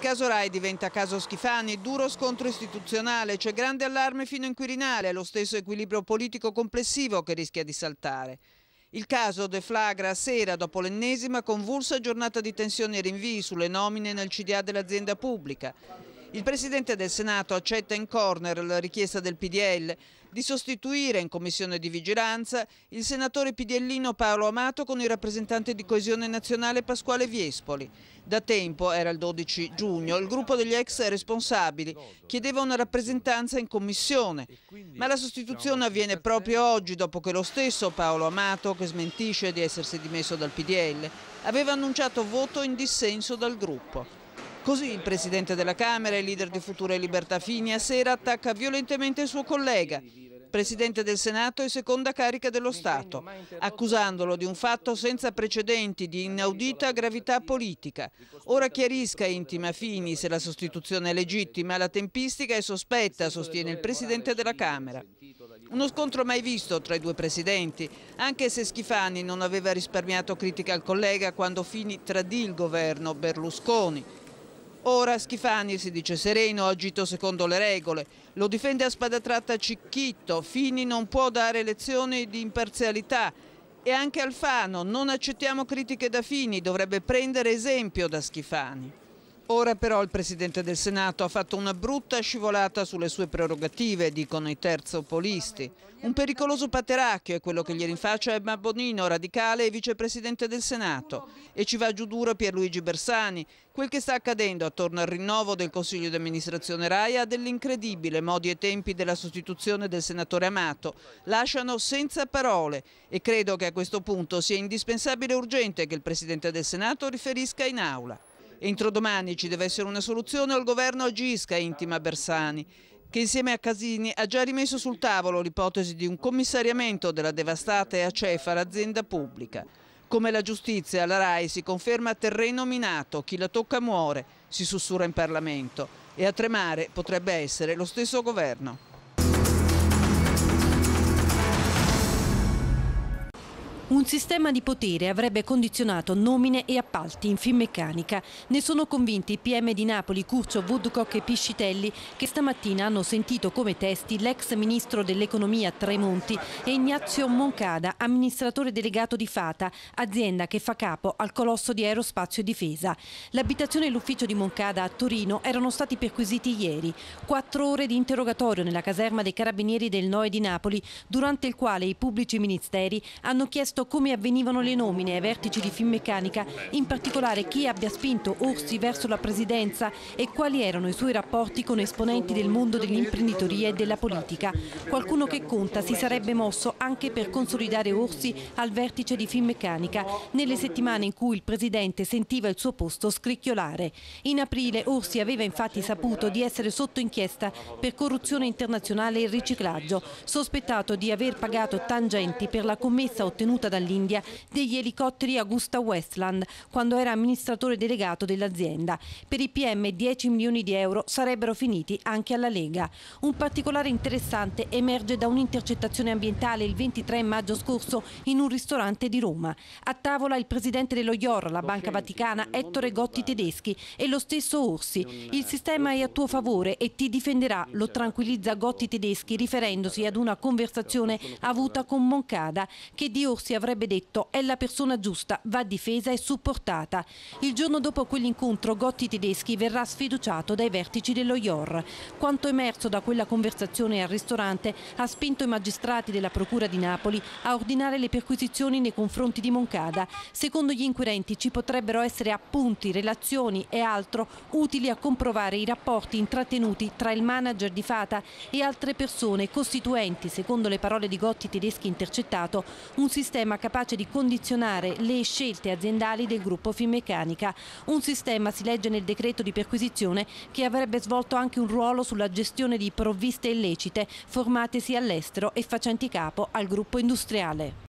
caso Rai diventa caso Schifani, duro scontro istituzionale, c'è grande allarme fino in Quirinale, lo stesso equilibrio politico complessivo che rischia di saltare. Il caso deflagra a sera dopo l'ennesima convulsa giornata di tensioni e rinvii sulle nomine nel CDA dell'azienda pubblica. Il Presidente del Senato accetta in corner la richiesta del PDL di sostituire in commissione di vigilanza il senatore Pidiellino Paolo Amato con il rappresentante di coesione nazionale Pasquale Viespoli. Da tempo, era il 12 giugno, il gruppo degli ex responsabili chiedeva una rappresentanza in commissione, ma la sostituzione avviene proprio oggi dopo che lo stesso Paolo Amato, che smentisce di essersi dimesso dal PDL, aveva annunciato voto in dissenso dal gruppo. Così il presidente della Camera e leader di Futura e Libertà Fini a sera attacca violentemente il suo collega, presidente del Senato e seconda carica dello Stato, accusandolo di un fatto senza precedenti di inaudita gravità politica. Ora chiarisca intima Fini se la sostituzione è legittima, la tempistica è sospetta, sostiene il presidente della Camera. Uno scontro mai visto tra i due presidenti, anche se Schifani non aveva risparmiato critica al collega quando Fini tradì il governo Berlusconi. Ora Schifani si dice sereno, agito secondo le regole. Lo difende a spada tratta Cicchitto, Fini non può dare lezioni di imparzialità. E anche Alfano, non accettiamo critiche da Fini, dovrebbe prendere esempio da Schifani. Ora però il Presidente del Senato ha fatto una brutta scivolata sulle sue prerogative, dicono i terzopolisti. Un pericoloso pateracchio è quello che gli rinfaccia Emma Bonino, radicale e vicepresidente del Senato. E ci va giù duro Pierluigi Bersani. Quel che sta accadendo attorno al rinnovo del Consiglio di amministrazione RAIA dell'incredibile modi e tempi della sostituzione del senatore Amato lasciano senza parole e credo che a questo punto sia indispensabile e urgente che il Presidente del Senato riferisca in aula. Entro domani ci deve essere una soluzione o il governo agisca, intima Bersani che insieme a Casini ha già rimesso sul tavolo l'ipotesi di un commissariamento della devastata e acefala azienda pubblica. Come la giustizia, la RAI si conferma terreno minato, chi la tocca muore, si sussurra in Parlamento e a tremare potrebbe essere lo stesso governo. Un sistema di potere avrebbe condizionato nomine e appalti in Finmeccanica. Ne sono convinti i PM di Napoli, Curcio, Woodcock e Piscitelli, che stamattina hanno sentito come testi l'ex ministro dell'economia Tremonti e Ignazio Moncada, amministratore delegato di Fata, azienda che fa capo al colosso di aerospazio e difesa. L'abitazione e l'ufficio di Moncada a Torino erano stati perquisiti ieri. Quattro ore di interrogatorio nella caserma dei carabinieri del Noe di Napoli, durante il quale i pubblici ministeri hanno chiesto chiesto come avvenivano le nomine ai vertici di Finmeccanica, in particolare chi abbia spinto Orsi verso la presidenza e quali erano i suoi rapporti con esponenti del mondo dell'imprenditoria e della politica. Qualcuno che conta si sarebbe mosso anche per consolidare Orsi al vertice di Finmeccanica nelle settimane in cui il presidente sentiva il suo posto scricchiolare. In aprile Orsi aveva infatti saputo di essere sotto inchiesta per corruzione internazionale e riciclaggio, sospettato di aver pagato tangenti per la commessa ottenuta dall'India degli elicotteri Augusta Westland quando era amministratore delegato dell'azienda. Per i PM 10 milioni di euro sarebbero finiti anche alla Lega. Un particolare interessante emerge da un'intercettazione ambientale il 23 maggio scorso in un ristorante di Roma. A tavola il presidente dello IOR, la Banca Vaticana, Ettore Gotti Tedeschi e lo stesso Orsi. Il eh, sistema è a tuo favore e ti difenderà, lo tranquillizza Gotti Tedeschi riferendosi ad una conversazione avuta con Moncada che di Orsi aveva avrebbe detto è la persona giusta, va difesa e supportata. Il giorno dopo quell'incontro Gotti Tedeschi verrà sfiduciato dai vertici dello IOR. Quanto emerso da quella conversazione al ristorante ha spinto i magistrati della Procura di Napoli a ordinare le perquisizioni nei confronti di Moncada. Secondo gli inquirenti ci potrebbero essere appunti, relazioni e altro utili a comprovare i rapporti intrattenuti tra il manager di Fata e altre persone costituenti, secondo le parole di Gotti Tedeschi intercettato, un sistema sistema capace di condizionare le scelte aziendali del gruppo Finmeccanica. Un sistema, si legge nel decreto di perquisizione, che avrebbe svolto anche un ruolo sulla gestione di provviste illecite formatesi all'estero e facenti capo al gruppo industriale.